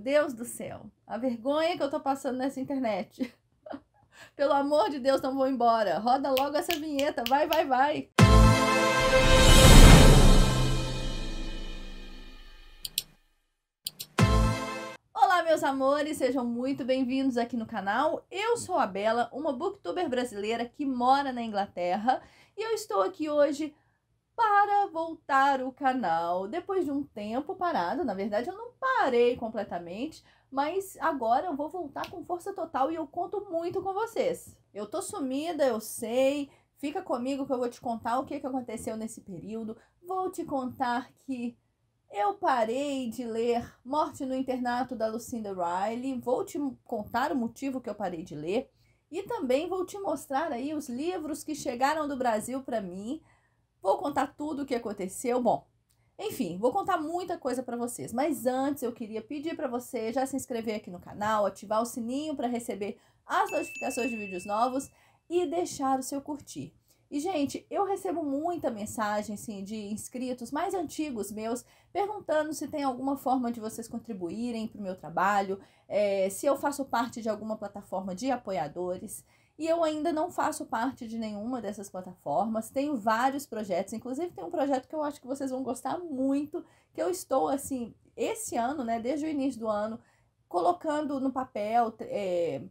Deus do céu. A vergonha que eu tô passando nessa internet. Pelo amor de Deus, não vou embora. Roda logo essa vinheta. Vai, vai, vai. Olá, meus amores, sejam muito bem-vindos aqui no canal. Eu sou a Bela, uma booktuber brasileira que mora na Inglaterra, e eu estou aqui hoje para voltar o canal. Depois de um tempo parado, na verdade eu não parei completamente, mas agora eu vou voltar com força total e eu conto muito com vocês. Eu tô sumida, eu sei. Fica comigo que eu vou te contar o que, que aconteceu nesse período. Vou te contar que eu parei de ler Morte no Internato da Lucinda Riley. Vou te contar o motivo que eu parei de ler. E também vou te mostrar aí os livros que chegaram do Brasil para mim Vou contar tudo o que aconteceu. Bom, enfim, vou contar muita coisa para vocês, mas antes eu queria pedir para você já se inscrever aqui no canal, ativar o sininho para receber as notificações de vídeos novos e deixar o seu curtir. E, gente, eu recebo muita mensagem assim, de inscritos mais antigos meus perguntando se tem alguma forma de vocês contribuírem para o meu trabalho, é, se eu faço parte de alguma plataforma de apoiadores. E eu ainda não faço parte de nenhuma dessas plataformas. Tenho vários projetos, inclusive tem um projeto que eu acho que vocês vão gostar muito, que eu estou assim, esse ano, né, desde o início do ano, colocando no papel, é,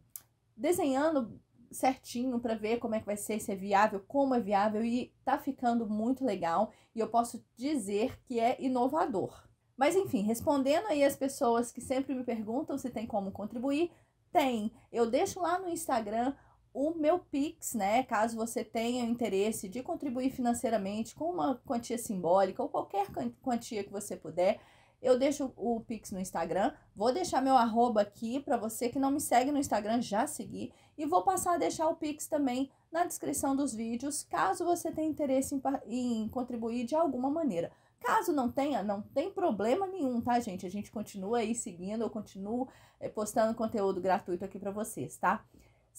desenhando certinho para ver como é que vai ser, se é viável, como é viável e tá ficando muito legal e eu posso dizer que é inovador. Mas enfim, respondendo aí as pessoas que sempre me perguntam se tem como contribuir, tem. Eu deixo lá no Instagram o meu Pix, né? Caso você tenha interesse de contribuir financeiramente com uma quantia simbólica ou qualquer quantia que você puder, eu deixo o Pix no Instagram. Vou deixar meu arroba aqui para você que não me segue no Instagram já seguir. E vou passar a deixar o Pix também na descrição dos vídeos, caso você tenha interesse em, em contribuir de alguma maneira. Caso não tenha, não tem problema nenhum, tá, gente? A gente continua aí seguindo, eu continuo eh, postando conteúdo gratuito aqui para vocês, tá?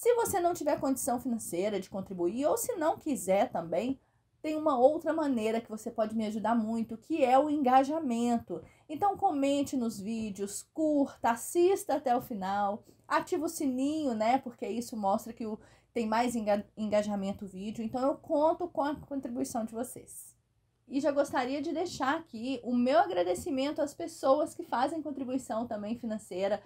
Se você não tiver condição financeira de contribuir ou se não quiser também, tem uma outra maneira que você pode me ajudar muito, que é o engajamento. Então comente nos vídeos, curta, assista até o final, ativa o sininho, né? Porque isso mostra que o, tem mais enga, engajamento o vídeo. Então eu conto com a contribuição de vocês. E já gostaria de deixar aqui o meu agradecimento às pessoas que fazem contribuição também financeira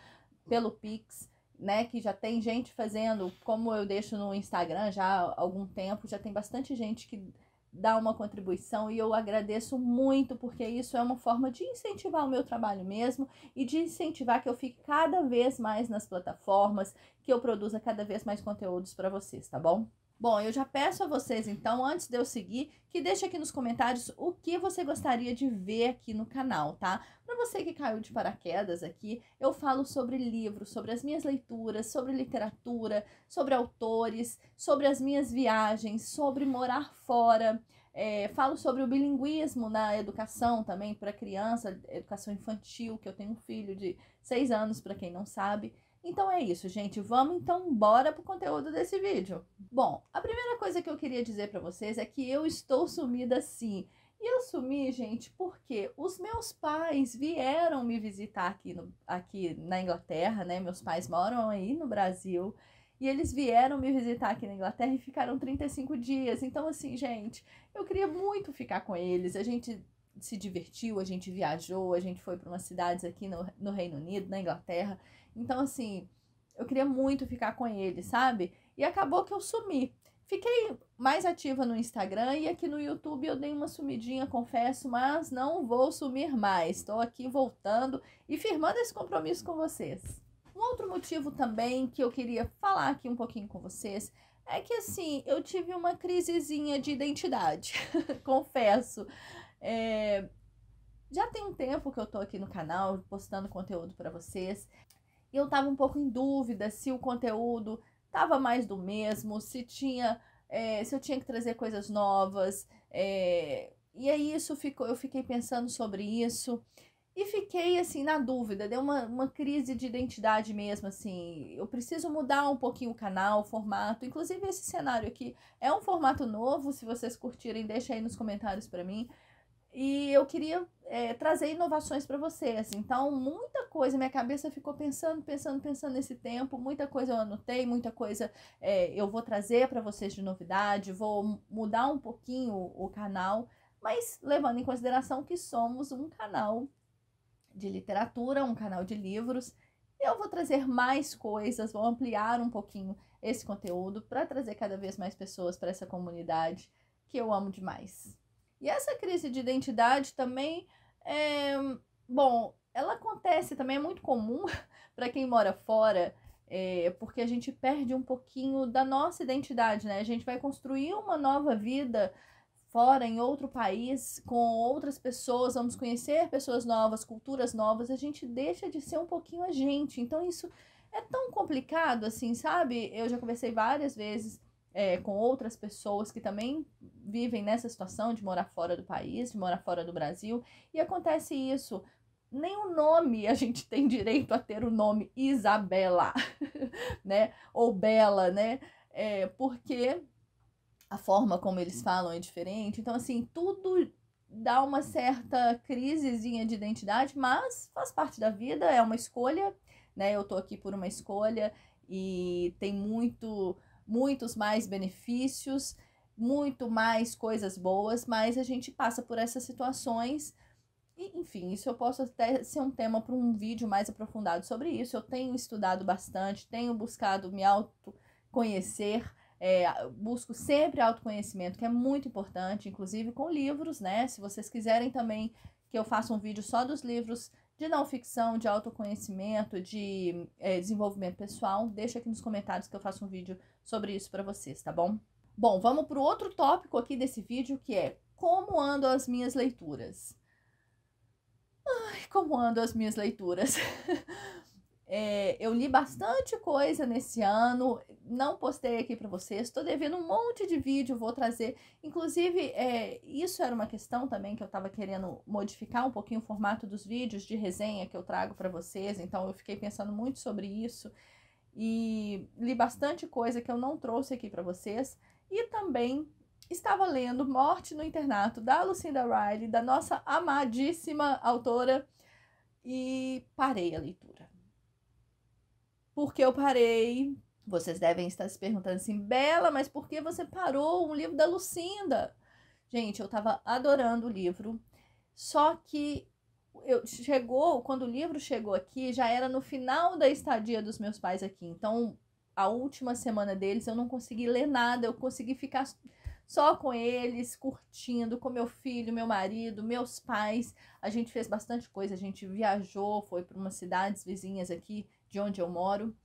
pelo Pix né, que já tem gente fazendo, como eu deixo no Instagram já há algum tempo, já tem bastante gente que dá uma contribuição e eu agradeço muito porque isso é uma forma de incentivar o meu trabalho mesmo e de incentivar que eu fique cada vez mais nas plataformas, que eu produza cada vez mais conteúdos para vocês, tá bom? Bom, eu já peço a vocês, então, antes de eu seguir, que deixe aqui nos comentários o que você gostaria de ver aqui no canal, tá? Para você que caiu de paraquedas aqui, eu falo sobre livros, sobre as minhas leituras, sobre literatura, sobre autores, sobre as minhas viagens, sobre morar fora. É, falo sobre o bilinguismo na educação também para criança, educação infantil, que eu tenho um filho de seis anos, para quem não sabe. Então é isso, gente. Vamos então bora pro conteúdo desse vídeo. Bom, a primeira coisa que eu queria dizer para vocês é que eu estou sumida sim. E eu sumi, gente, porque os meus pais vieram me visitar aqui, no, aqui na Inglaterra, né? Meus pais moram aí no Brasil. E eles vieram me visitar aqui na Inglaterra e ficaram 35 dias. Então, assim, gente, eu queria muito ficar com eles. A gente se divertiu, a gente viajou, a gente foi para umas cidades aqui no, no Reino Unido, na Inglaterra. Então, assim, eu queria muito ficar com ele, sabe? E acabou que eu sumi. Fiquei mais ativa no Instagram e aqui no YouTube eu dei uma sumidinha, confesso, mas não vou sumir mais. Estou aqui voltando e firmando esse compromisso com vocês. Um outro motivo também que eu queria falar aqui um pouquinho com vocês é que assim, eu tive uma crisezinha de identidade, confesso. É... Já tem um tempo que eu tô aqui no canal postando conteúdo para vocês e eu tava um pouco em dúvida se o conteúdo tava mais do mesmo, se tinha, é, se eu tinha que trazer coisas novas. É... E aí isso ficou, eu fiquei pensando sobre isso e fiquei assim na dúvida, deu uma, uma crise de identidade mesmo, assim. Eu preciso mudar um pouquinho o canal, o formato. Inclusive esse cenário aqui é um formato novo, se vocês curtirem, deixa aí nos comentários para mim. E eu queria é, trazer inovações para vocês. Assim. Então, muita coisa, minha cabeça ficou pensando, pensando, pensando nesse tempo. Muita coisa eu anotei, muita coisa é, eu vou trazer para vocês de novidade. Vou mudar um pouquinho o canal, mas levando em consideração que somos um canal de literatura, um canal de livros. Eu vou trazer mais coisas, vou ampliar um pouquinho esse conteúdo para trazer cada vez mais pessoas para essa comunidade que eu amo demais. E essa crise de identidade também é, bom, ela acontece também, é muito comum para quem mora fora, é, porque a gente perde um pouquinho da nossa identidade, né? A gente vai construir uma nova vida fora, em outro país, com outras pessoas, vamos conhecer pessoas novas, culturas novas, a gente deixa de ser um pouquinho a gente. Então, isso é tão complicado, assim, sabe? Eu já conversei várias vezes é, com outras pessoas que também vivem nessa situação de morar fora do país, de morar fora do Brasil, e acontece isso. Nem o nome a gente tem direito a ter o nome Isabela, né? Ou Bela, né? É, porque a forma como eles falam é diferente. Então, assim, tudo dá uma certa crisezinha de identidade, mas faz parte da vida, é uma escolha, né? Eu tô aqui por uma escolha e tem muito muitos mais benefícios, muito mais coisas boas, mas a gente passa por essas situações. E, enfim, isso eu posso até ser um tema para um vídeo mais aprofundado sobre isso. Eu tenho estudado bastante, tenho buscado me autoconhecer, é, busco sempre autoconhecimento, que é muito importante, inclusive com livros, né? Se vocês quiserem também que eu faça um vídeo só dos livros de não ficção, de autoconhecimento, de é, desenvolvimento pessoal, deixa aqui nos comentários que eu faço um vídeo sobre isso para vocês, tá bom? Bom, vamos para o outro tópico aqui desse vídeo que é como andam as minhas leituras. Ai, como andam as minhas leituras. É, eu li bastante coisa nesse ano, não postei aqui para vocês, estou devendo um monte de vídeo, vou trazer. Inclusive, é, isso era uma questão também que eu estava querendo modificar um pouquinho o formato dos vídeos de resenha que eu trago para vocês, então eu fiquei pensando muito sobre isso e li bastante coisa que eu não trouxe aqui para vocês. E também estava lendo Morte no Internato, da Lucinda Riley, da nossa amadíssima autora, e parei a leitura porque eu parei. Vocês devem estar se perguntando assim, Bela, mas por que você parou um livro da Lucinda? Gente, eu estava adorando o livro, só que eu, chegou, quando o livro chegou aqui, já era no final da estadia dos meus pais aqui. Então, a última semana deles, eu não consegui ler nada, eu consegui ficar só com eles, curtindo, com meu filho, meu marido, meus pais. A gente fez bastante coisa, a gente viajou, foi para umas cidades vizinhas aqui de onde eu moro.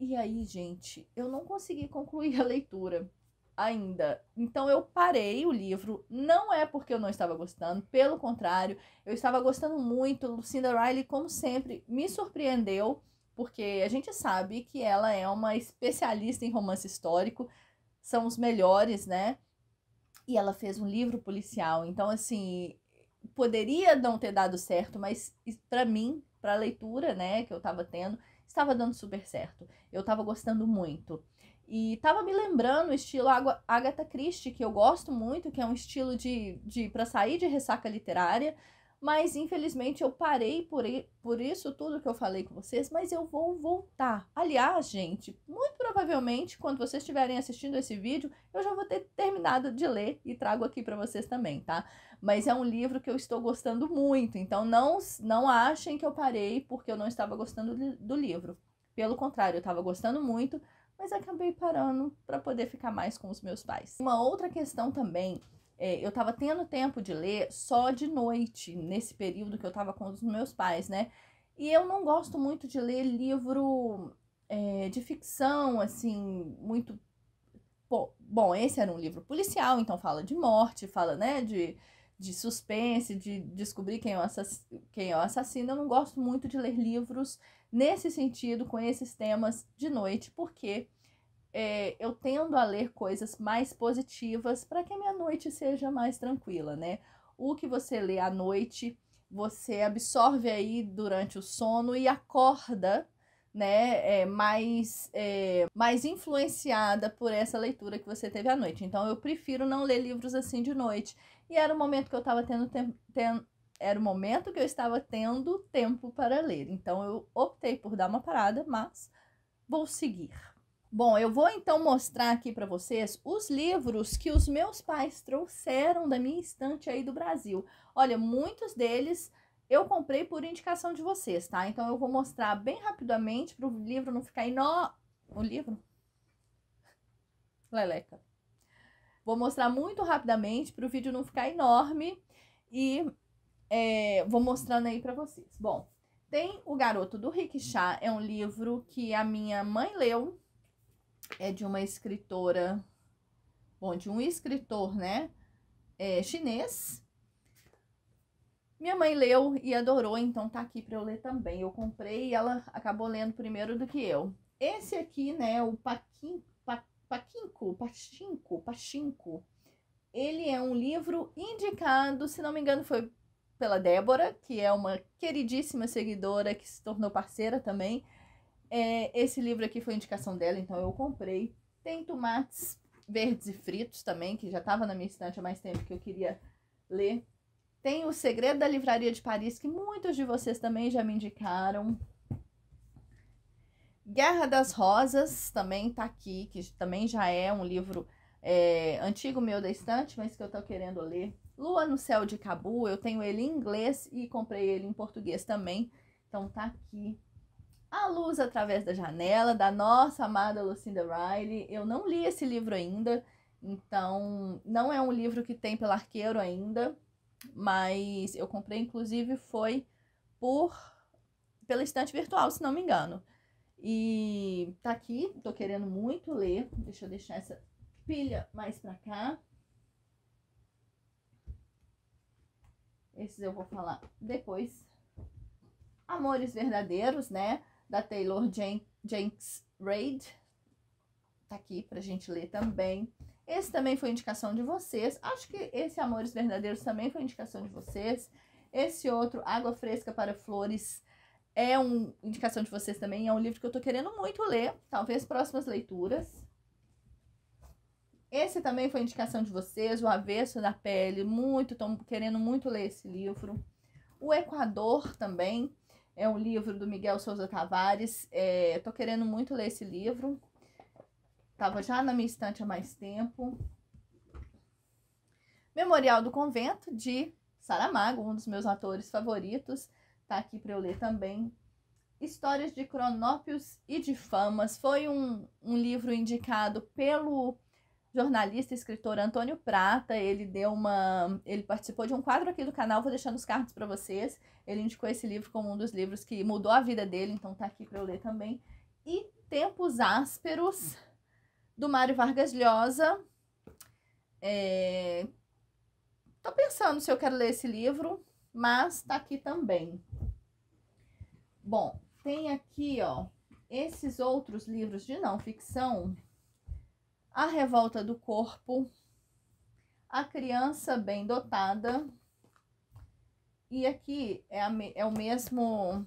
E aí, gente, eu não consegui concluir a leitura ainda. Então eu parei o livro, não é porque eu não estava gostando, pelo contrário, eu estava gostando muito. Lucinda Riley, como sempre, me surpreendeu, porque a gente sabe que ela é uma especialista em romance histórico, são os melhores, né? E ela fez um livro policial, então assim, poderia não ter dado certo, mas para mim, para a leitura, né, que eu estava tendo, estava dando super certo. Eu estava gostando muito. E estava me lembrando o estilo Agatha Christie, que eu gosto muito, que é um estilo de, de para sair de ressaca literária. Mas infelizmente eu parei por, por isso tudo que eu falei com vocês, mas eu vou voltar. Aliás, gente, provavelmente, quando vocês estiverem assistindo esse vídeo, eu já vou ter terminado de ler e trago aqui para vocês também, tá? Mas é um livro que eu estou gostando muito, então não, não achem que eu parei porque eu não estava gostando do livro. Pelo contrário, eu estava gostando muito, mas acabei parando para poder ficar mais com os meus pais. Uma outra questão também é, eu estava tendo tempo de ler só de noite, nesse período que eu estava com os meus pais, né? E eu não gosto muito de ler livro é de ficção, assim, muito. Bom, bom, esse era um livro policial, então fala de morte, fala, né, de, de suspense, de descobrir quem é, o assassino, quem é o assassino. Eu não gosto muito de ler livros nesse sentido, com esses temas de noite, porque é, eu tendo a ler coisas mais positivas para que a minha noite seja mais tranquila, né? O que você lê à noite, você absorve aí durante o sono e acorda né, é, mais, é, mais influenciada por essa leitura que você teve à noite. Então, eu prefiro não ler livros assim de noite. E era o momento que eu estava tendo tempo. Ten era o momento que eu estava tendo tempo para ler. Então, eu optei por dar uma parada, mas vou seguir. Bom, eu vou então mostrar aqui para vocês os livros que os meus pais trouxeram da minha estante aí do Brasil. Olha, muitos deles eu comprei por indicação de vocês, tá? Então eu vou mostrar bem rapidamente para o livro não ficar enorme, O livro? Leleca. Vou mostrar muito rapidamente para o vídeo não ficar enorme e é, vou mostrando aí para vocês. Bom, tem O Garoto do Rickshaw, é um livro que a minha mãe leu, é de uma escritora, bom, de um escritor, né, é, chinês, minha mãe leu e adorou, então tá aqui para eu ler também. Eu comprei e ela acabou lendo primeiro do que eu. Esse aqui, né, o paquin pa, Paquinco, Pachinko, Pachinko, ele é um livro indicado, se não me engano, foi pela Débora, que é uma queridíssima seguidora que se tornou parceira também. É, esse livro aqui foi indicação dela, então eu comprei. Tem tomates verdes e fritos também, que já estava na minha estante há mais tempo que eu queria ler. Tem o Segredo da Livraria de Paris, que muitos de vocês também já me indicaram. Guerra das Rosas também tá aqui, que também já é um livro é, antigo meu da estante, mas que eu tô querendo ler. Lua no Céu de Cabu, eu tenho ele em inglês e comprei ele em português também, então tá aqui. A Luz Através da Janela, da nossa amada Lucinda Riley. Eu não li esse livro ainda, então não é um livro que tem pelo arqueiro ainda, mas eu comprei, inclusive, foi por pela estante virtual, se não me engano. E tá aqui, tô querendo muito ler. Deixa eu deixar essa pilha mais pra cá. Esses eu vou falar depois. Amores Verdadeiros, né? Da Taylor Jen Jenks Reid. Tá aqui pra gente ler também. Esse também foi indicação de vocês. Acho que esse Amores Verdadeiros também foi indicação de vocês. Esse outro, Água Fresca para Flores, é uma indicação de vocês também. É um livro que eu tô querendo muito ler. Talvez próximas leituras. Esse também foi indicação de vocês, O Avesso da Pele. Muito, tô querendo muito ler esse livro. O Equador também é um livro do Miguel Souza Tavares. É, tô querendo muito ler esse livro. Tava já na minha estante há mais tempo. Memorial do Convento, de Saramago, um dos meus atores favoritos. Tá aqui para eu ler também. Histórias de Cronópios e de Famas. Foi um, um livro indicado pelo jornalista e escritor Antônio Prata. Ele deu uma. Ele participou de um quadro aqui do canal, vou deixar nos cards para vocês. Ele indicou esse livro como um dos livros que mudou a vida dele, então tá aqui para eu ler também. E Tempos Ásperos do Mário Vargas Llosa. É... Tô pensando se eu quero ler esse livro, mas tá aqui também. Bom, tem aqui, ó, esses outros livros de não ficção: A Revolta do Corpo, A Criança Bem Dotada. E aqui é, a, é o mesmo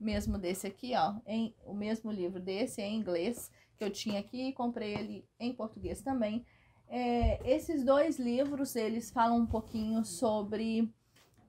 mesmo desse aqui, ó, em, o mesmo livro desse é em inglês que eu tinha aqui, comprei ele em português também. É, esses dois livros, eles falam um pouquinho sobre...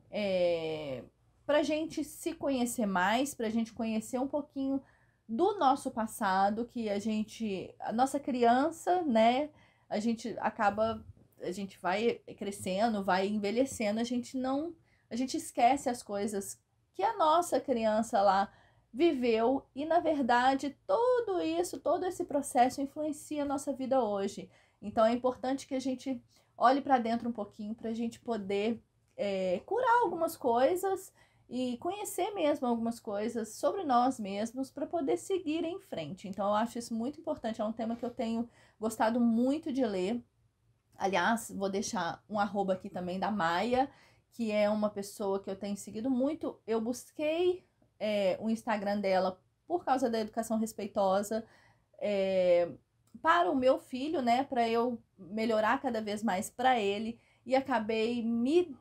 É, para gente se conhecer mais, para gente conhecer um pouquinho do nosso passado, que a gente, a nossa criança, né, a gente acaba, a gente vai crescendo, vai envelhecendo, a gente não, a gente esquece as coisas que a nossa criança lá viveu e na verdade tudo isso, todo esse processo influencia a nossa vida hoje. Então é importante que a gente olhe para dentro um pouquinho para a gente poder é, curar algumas coisas e conhecer mesmo algumas coisas sobre nós mesmos para poder seguir em frente. Então eu acho isso muito importante, é um tema que eu tenho gostado muito de ler. Aliás, vou deixar um arroba aqui também da Maia, que é uma pessoa que eu tenho seguido muito. Eu busquei é, o Instagram dela por causa da educação respeitosa é, para o meu filho, né? Para eu melhorar cada vez mais para ele e acabei me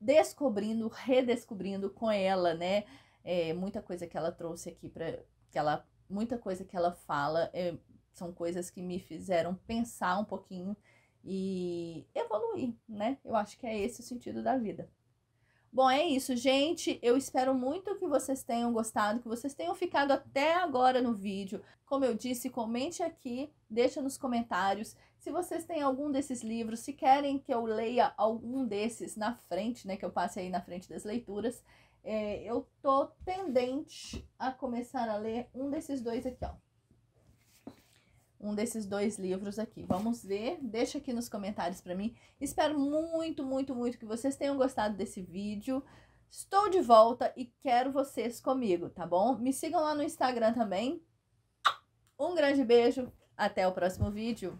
descobrindo, redescobrindo com ela, né? É, muita coisa que ela trouxe aqui para que ela muita coisa que ela fala é, são coisas que me fizeram pensar um pouquinho e evoluir, né? Eu acho que é esse o sentido da vida. Bom, é isso, gente. Eu espero muito que vocês tenham gostado, que vocês tenham ficado até agora no vídeo. Como eu disse, comente aqui, deixa nos comentários se vocês têm algum desses livros, se querem que eu leia algum desses na frente, né, que eu passe aí na frente das leituras. É, eu tô tendente a começar a ler um desses dois aqui, ó um desses dois livros aqui. Vamos ver, deixa aqui nos comentários para mim. Espero muito, muito, muito que vocês tenham gostado desse vídeo. Estou de volta e quero vocês comigo, tá bom? Me sigam lá no Instagram também. Um grande beijo, até o próximo vídeo.